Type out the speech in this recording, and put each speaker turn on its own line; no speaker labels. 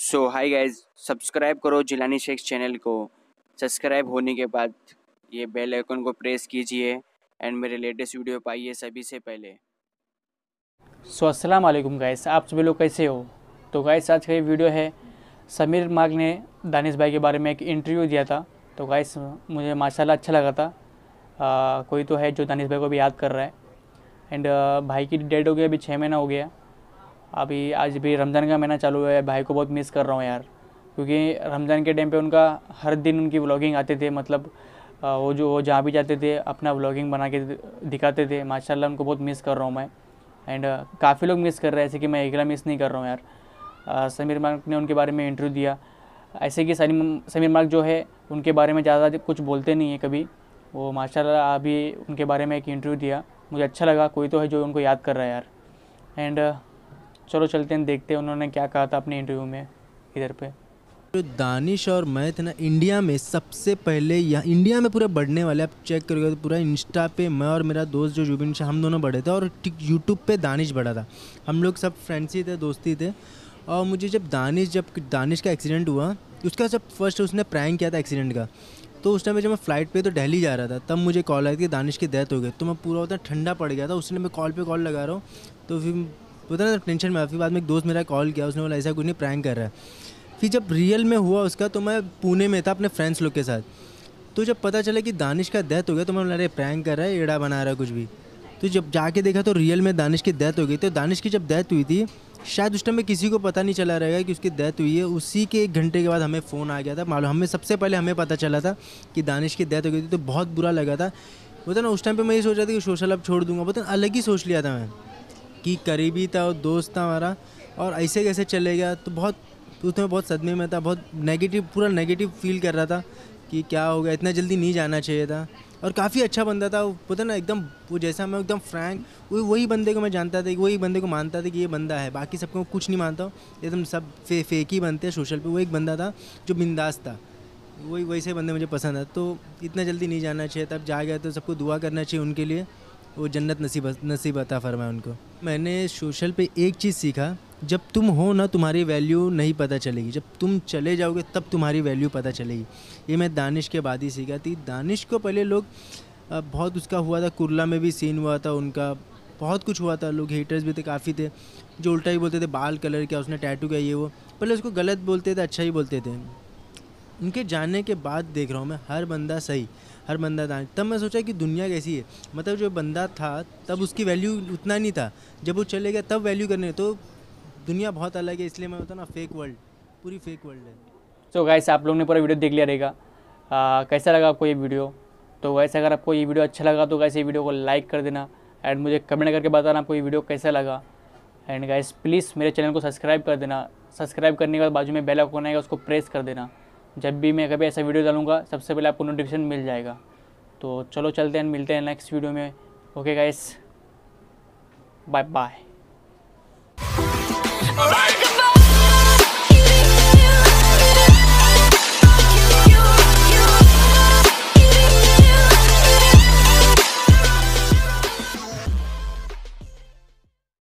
सो high guys subscribe करो Jilani Sheikh channel को subscribe होने के बाद ये बेल आइकन को प्रेस कीजिए एंड मेरे लेटेस्ट वीडियो पाइए सभी से पहले सो अस्सलाम वालेकुम गाइस आप सभी लोग कैसे हो तो गाइस आज का ये वीडियो है समीर माग ने दानिश भाई के बारे में एक इंटरव्यू दिया था तो गाइस मुझे माशाल्लाह अच्छा लगा था आ, कोई तो है जो दानिश भाई को भी याद कर रहा है एंड भाई की डेड हो गया अभी छः महीना हो गया अभी आज भी रमज़ान का महीना चालू है भाई को बहुत मिस कर रहा हूँ यार क्योंकि रमज़ान के टाइम पे उनका हर दिन उनकी व्लॉगिंग आते थे मतलब वो जो वो जहाँ भी जाते थे अपना व्लॉगिंग बना के दिखाते थे माशाल्लाह उनको बहुत मिस कर रहा हूँ मैं एंड काफ़ी लोग मिस कर रहे हैं ऐसे कि मैं अकेला मिस नहीं कर रहा हूँ यार समीर मार्ग ने उनके बारे में इंटरव्यू दिया ऐसे कि समीर मार्ग जो है उनके बारे में ज़्यादा कुछ बोलते नहीं हैं कभी वो माशाल्लाह अभी उनके बारे में एक इंटरव्यू दिया मुझे अच्छा लगा कोई तो है जो उनको याद कर रहा है यार एंड चलो चलते हैं देखते हैं उन्होंने क्या कहा था अपने इंटरव्यू
में इधर पे जो दानिश और मैं थे ना इंडिया में सबसे पहले यहाँ इंडिया में पूरा बढ़ने वाले आप चेक करोगे तो पूरा इंस्टा पे मैं और मेरा दोस्त जो जुबिन शाह हम दोनों बढ़े थे और यूट्यूब पे दानिश बढ़ा था हम लोग सब फ्रेंड्स ही थे दोस्ती थे और मुझे जब दानिश जब दानिश का एक्सीडेंट हुआ उसका जब फर्स्ट उसने प्रैंक किया था एक्सीडेंट का तो उस टाइम जब मैं फ़्लाइट पे तो दिल्ली जा रहा था तब मुझे कॉल आई थी दानिश की डेथ हो गई तो मैं पूरा उतना ठंडा पड़ गया था उसने मैं कॉल पे कॉल लगा रहा हूँ तो फिर पता तो ना टेंशन में आ फिर बाद में एक दोस्त मेरा कॉल किया उसने बोला ऐसा कुछ नहीं प्रैंक कर रहा है फिर जब रियल में हुआ उसका तो मैं पुणे में था अपने फ्रेंड्स लोग के साथ तो जब पता चला कि दानिश का डेथ हो गया तो मैं बोला अरे प्रैंक कर रहा है एड़ा बना रहा है कुछ भी तो जब जाके देखा तो रियल में दानिश की डेथ हो गई तो दानिश की जब डेथ हुई थी शायद उस टाइम में किसी को पता नहीं चला रहेगा कि उसकी डेथ हुई है उसी के एक घंटे के बाद हमें फ़ोन आ गया था मालूम हमें सबसे पहले हमें पता चला था कि दानिश की डेथ हो गई थी तो बहुत बुरा लगा था बोलते तो ना उस टाइम पे मैं ये सोच रहा था कि सोशल अब छोड़ दूंगा बोलते तो अलग ही सोच लिया था मैं कि करीबी था और दोस्त था हमारा और ऐसे कैसे चले गया तो बहुत उसमें बहुत सदमे में था बहुत नेगेटिव पूरा नेगेटिव फील कर रहा था कि क्या हो गया इतना जल्दी नहीं जाना चाहिए था और काफ़ी अच्छा बंदा था पता ना एकदम वो जैसा मैं एकदम फ्रैंक वो वही बंदे को मैं जानता था वही बंदे को मानता था कि ये बंदा है बाकी सबको कुछ नहीं मानता एकदम सब फे, फेक ही बनते हैं सोशल पे वो एक बंदा था जो बिंदास था वही वैसे बंदे मुझे पसंद है तो इतना जल्दी नहीं जाना चाहिए तब जा गया तो सबको दुआ करना चाहिए उनके लिए वो जन्नत नसीब नसीब अता फरमाए उनको मैंने सोशल पे एक चीज़ सीखा जब तुम हो ना तुम्हारी वैल्यू नहीं पता चलेगी जब तुम चले जाओगे तब तुम्हारी वैल्यू पता चलेगी ये मैं दानिश के बाद ही सीखा थी दानिश को पहले लोग बहुत उसका हुआ था कुरला में भी सीन हुआ था उनका बहुत कुछ हुआ था लोग हेटर्स भी थे काफ़ी थे जो उल्टा ही बोलते थे बाल कलर क्या उसने टैटू किया ये वो पहले उसको गलत बोलते थे अच्छा ही बोलते थे उनके जाने के बाद देख रहा हूँ मैं हर बंदा सही हर बंदा दान तब मैं सोचा कि दुनिया कैसी है मतलब जो बंदा था तब उसकी वैल्यू उतना नहीं था जब वो चले गया तब वैल्यू करने तो दुनिया बहुत अलग है इसलिए मैं होता ना फेक वर्ल्ड पूरी फेक वर्ल्ड है
सो so गाइस आप लोग ने पूरा वीडियो देख लिया रहेगा कैसा लगा आपको ये वीडियो तो वैसे अगर आपको ये वीडियो अच्छा लगा तो गाइस ये वीडियो को लाइक कर देना एंड मुझे कमेंट करके बताना आपको ये वीडियो कैसा लगा एंड गाइस प्लीज़ मेरे चैनल को सब्सक्राइब कर देना सब्सक्राइब करने के बाद बाजू में बेल आइकन आएगा उसको प्रेस कर देना जब भी मैं कभी ऐसा वीडियो डालूँगा सबसे पहले आपको नोटिफिकेशन मिल जाएगा तो चलो चलते हैं मिलते हैं नेक्स्ट वीडियो में ओके गाइस बाय बाय